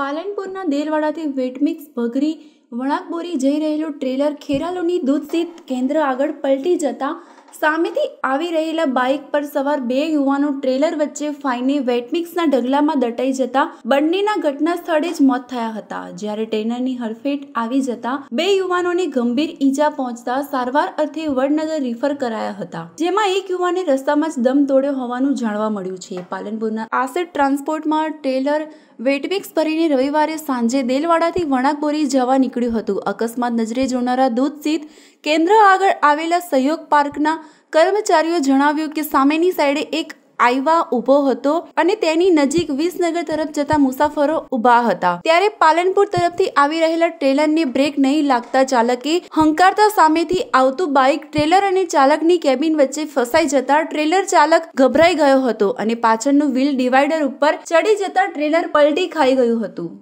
પાલનપુરના દેલવાડાથી wet mix ભગરી Wanakbori જઈ રહેલું trailer ખેરાલુની દૂધસીત કેન્દ્ર આગળ પલટી જતાં સામેથી આવી રહેલા બાઇક પર સવાર બે યુવાનો ટ્રેલર વચ્ચે ફાઈને વેટમિક્સના ઢગલામાં દટાઈ જતા બંનેના ઘટના સ્થળે જ મોત થયા હતા જ્યારે ટ્રેનરની હરફેટ આવી જતા બે યુવાનોને ગંભીર ઈજા પહોંચતા સારવાર અર્થે વડનગર રિફર કરાયા હતા જેમાં એક યુવાને રસ્તામાં જ દમ તોડ્યો હોવાનું જાણવા મળ્યું છે પાલનપુરના આસેટ ટ્રાન્સપોર્ટમાં ટ્રેલર વેટમિક્સ ભરીને રવિવારે સાંજે દેલવાડાથી વણાકબોરી જવા નીકળ્યું હતું અકસ્માત નજરે જોનારા દૂધસિત કેન્દ્ર આગળ આવેલા સહયોગ પાર્કના કર્મચારીઓ જણાવ્યું કે સામેની સાઈડે એક આઈવા ઊભો હતો અને તેની નજીક વિસનગર તરફ જતા મુસાફરો ઊભા હતા ત્યારે પાલનપુર તરફથી આવી રહેલા ટ્રેલરને બ્રેક નહીં લાગતા ચાલકે હંકારતા સામેથી આવતું બાઇક ટ્રેલર અને ચાલકની કેબિન વચ્ચે ફસાઈ જતા ટ્રેલર ચાલક ગભરાઈ ગયો હતો અને પાછળનું વ્હીલ ડિવાઈડર ઉપર ચડી જતા ટ્રેલર પલટી ખાઈ ગયું હતું